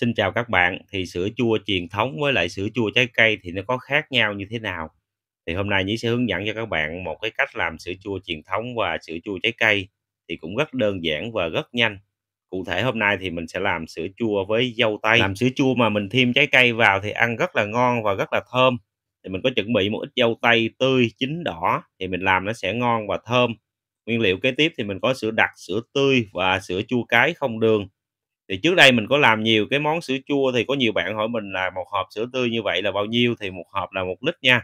Xin chào các bạn, thì sữa chua truyền thống với lại sữa chua trái cây thì nó có khác nhau như thế nào? Thì hôm nay Nhí sẽ hướng dẫn cho các bạn một cái cách làm sữa chua truyền thống và sữa chua trái cây thì cũng rất đơn giản và rất nhanh. Cụ thể hôm nay thì mình sẽ làm sữa chua với dâu tây. Làm sữa chua mà mình thêm trái cây vào thì ăn rất là ngon và rất là thơm. Thì mình có chuẩn bị một ít dâu tây tươi chín đỏ thì mình làm nó sẽ ngon và thơm. Nguyên liệu kế tiếp thì mình có sữa đặc, sữa tươi và sữa chua cái không đường thì trước đây mình có làm nhiều cái món sữa chua thì có nhiều bạn hỏi mình là một hộp sữa tươi như vậy là bao nhiêu thì một hộp là một lít nha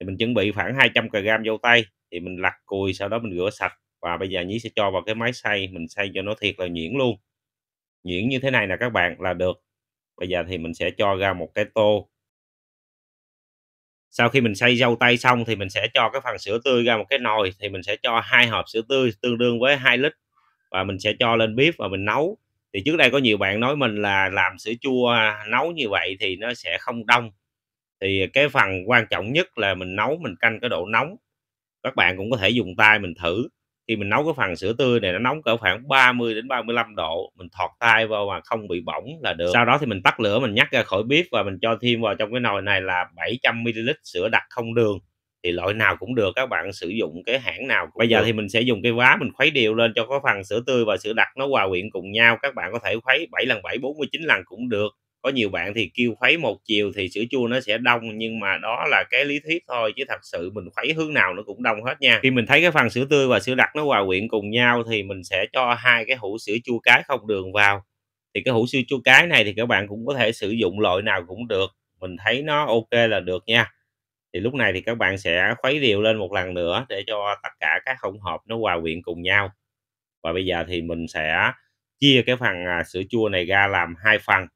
thì mình chuẩn bị khoảng 200 gram dâu tây thì mình lặt cùi sau đó mình rửa sạch và bây giờ nhí sẽ cho vào cái máy xay mình xay cho nó thiệt là nhuyễn luôn nhuyễn như thế này là các bạn là được bây giờ thì mình sẽ cho ra một cái tô sau khi mình xay dâu tây xong thì mình sẽ cho cái phần sữa tươi ra một cái nồi thì mình sẽ cho hai hộp sữa tươi tương đương với 2 lít và mình sẽ cho lên bếp và mình nấu thì trước đây có nhiều bạn nói mình là làm sữa chua à, nấu như vậy thì nó sẽ không đông thì cái phần quan trọng nhất là mình nấu mình canh cái độ nóng các bạn cũng có thể dùng tay mình thử khi mình nấu cái phần sữa tươi này nó nóng cỡ khoảng 30 đến 35 độ mình thọt tay vào mà không bị bỏng là được sau đó thì mình tắt lửa mình nhắc ra khỏi bếp và mình cho thêm vào trong cái nồi này là 700 ml sữa đặc không đường thì loại nào cũng được các bạn sử dụng cái hãng nào cũng bây giờ thì mình sẽ dùng cái vá mình khuấy đều lên cho có phần sữa tươi và sữa đặc nó hòa quyện cùng nhau các bạn có thể khuấy 7 lần 7 49 lần cũng được có nhiều bạn thì kêu khuấy một chiều thì sữa chua nó sẽ đông nhưng mà đó là cái lý thuyết thôi chứ thật sự mình khuấy hướng nào nó cũng đông hết nha khi mình thấy cái phần sữa tươi và sữa đặc nó hòa quyện cùng nhau thì mình sẽ cho hai cái hũ sữa chua cái không đường vào thì cái hũ sữa chua cái này thì các bạn cũng có thể sử dụng loại nào cũng được mình thấy nó ok là được nha thì lúc này thì các bạn sẽ khuấy đều lên một lần nữa để cho tất cả các hỗn hợp nó hòa quyện cùng nhau và bây giờ thì mình sẽ chia cái phần à, sữa chua này ra làm hai phần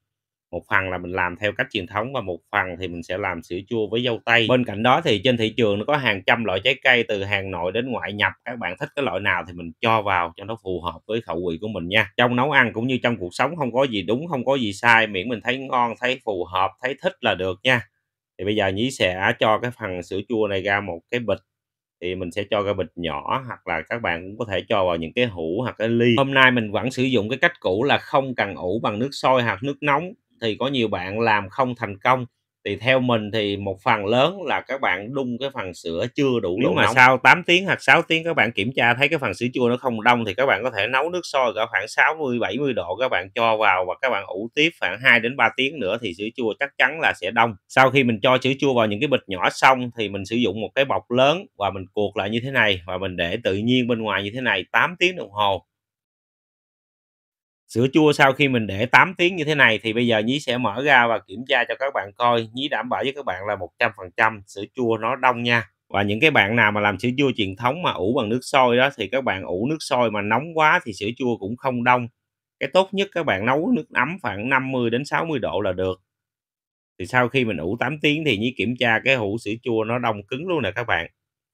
một phần là mình làm theo cách truyền thống và một phần thì mình sẽ làm sữa chua với dâu tây bên cạnh đó thì trên thị trường nó có hàng trăm loại trái cây từ hàng nội đến ngoại nhập các bạn thích cái loại nào thì mình cho vào cho nó phù hợp với khẩu vị của mình nha trong nấu ăn cũng như trong cuộc sống không có gì đúng không có gì sai miễn mình thấy ngon thấy phù hợp thấy thích là được nha thì bây giờ nhí sẽ cho cái phần sữa chua này ra một cái bịch thì mình sẽ cho cái bịch nhỏ hoặc là các bạn cũng có thể cho vào những cái hũ hoặc cái ly hôm nay mình vẫn sử dụng cái cách cũ là không cần ủ bằng nước sôi hoặc nước nóng thì có nhiều bạn làm không thành công thì theo mình thì một phần lớn là các bạn đun cái phần sữa chưa đủ nếu mà nóng. sau 8 tiếng hoặc 6 tiếng các bạn kiểm tra thấy cái phần sữa chua nó không đông thì các bạn có thể nấu nước sôi cả khoảng 60 70 độ các bạn cho vào và các bạn ủ tiếp khoảng 2 đến 3 tiếng nữa thì sữa chua chắc chắn là sẽ đông. Sau khi mình cho sữa chua vào những cái bịch nhỏ xong thì mình sử dụng một cái bọc lớn và mình cuột lại như thế này và mình để tự nhiên bên ngoài như thế này 8 tiếng đồng hồ sữa chua sau khi mình để 8 tiếng như thế này thì bây giờ nhí sẽ mở ra và kiểm tra cho các bạn coi nhí đảm bảo với các bạn là 100% sữa chua nó đông nha và những cái bạn nào mà làm sữa chua truyền thống mà ủ bằng nước sôi đó thì các bạn ủ nước sôi mà nóng quá thì sữa chua cũng không đông cái tốt nhất các bạn nấu nước ấm khoảng 50 đến 60 độ là được thì sau khi mình ủ 8 tiếng thì nhí kiểm tra cái hũ sữa chua nó đông cứng luôn nè các bạn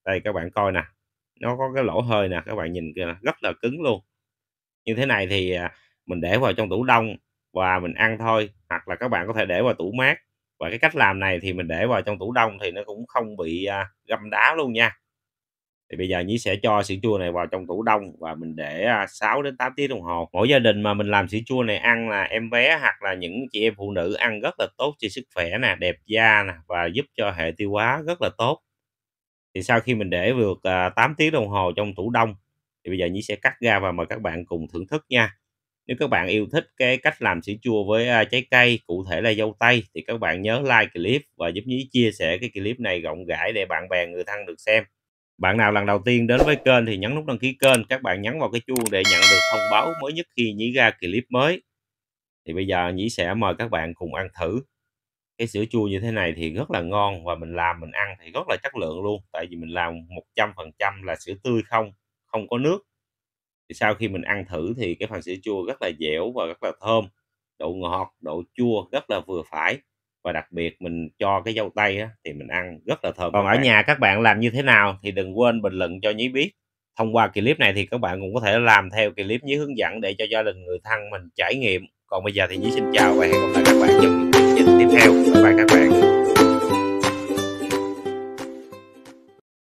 đây các bạn coi nè nó có cái lỗ hơi nè các bạn nhìn kìa rất là cứng luôn như thế này thì à, mình để vào trong tủ đông và mình ăn thôi hoặc là các bạn có thể để vào tủ mát và cái cách làm này thì mình để vào trong tủ đông thì nó cũng không bị à, găm đá luôn nha thì bây giờ Nhí sẽ cho sữa chua này vào trong tủ đông và mình để 6 à, đến 8 tiếng đồng hồ mỗi gia đình mà mình làm sữa chua này ăn là em bé hoặc là những chị em phụ nữ ăn rất là tốt cho sức khỏe nè đẹp da nè và giúp cho hệ tiêu hóa rất là tốt thì sau khi mình để vượt 8 à, tiếng đồng hồ trong tủ đông thì bây giờ Nhí sẽ cắt ra và mời các bạn cùng thưởng thức nha nếu các bạn yêu thích cái cách làm sữa chua với trái cây, cụ thể là dâu tây thì các bạn nhớ like clip và giúp Nhí chia sẻ cái clip này rộng rãi để bạn bè người thân được xem. Bạn nào lần đầu tiên đến với kênh thì nhấn nút đăng ký kênh, các bạn nhấn vào cái chuông để nhận được thông báo mới nhất khi Nhí ra clip mới. Thì bây giờ Nhí sẽ mời các bạn cùng ăn thử. Cái sữa chua như thế này thì rất là ngon và mình làm mình ăn thì rất là chất lượng luôn. Tại vì mình làm 100% là sữa tươi không, không có nước thì sau khi mình ăn thử thì cái phần sữa chua rất là dẻo và rất là thơm độ ngọt độ chua rất là vừa phải và đặc biệt mình cho cái dâu tây á, thì mình ăn rất là thơm còn ở bạn. nhà các bạn làm như thế nào thì đừng quên bình luận cho nhí biết thông qua clip này thì các bạn cũng có thể làm theo clip nhí hướng dẫn để cho gia đình người thân mình trải nghiệm còn bây giờ thì nhí xin chào và hẹn gặp lại các bạn trong những clip tiếp theo bye bye các bạn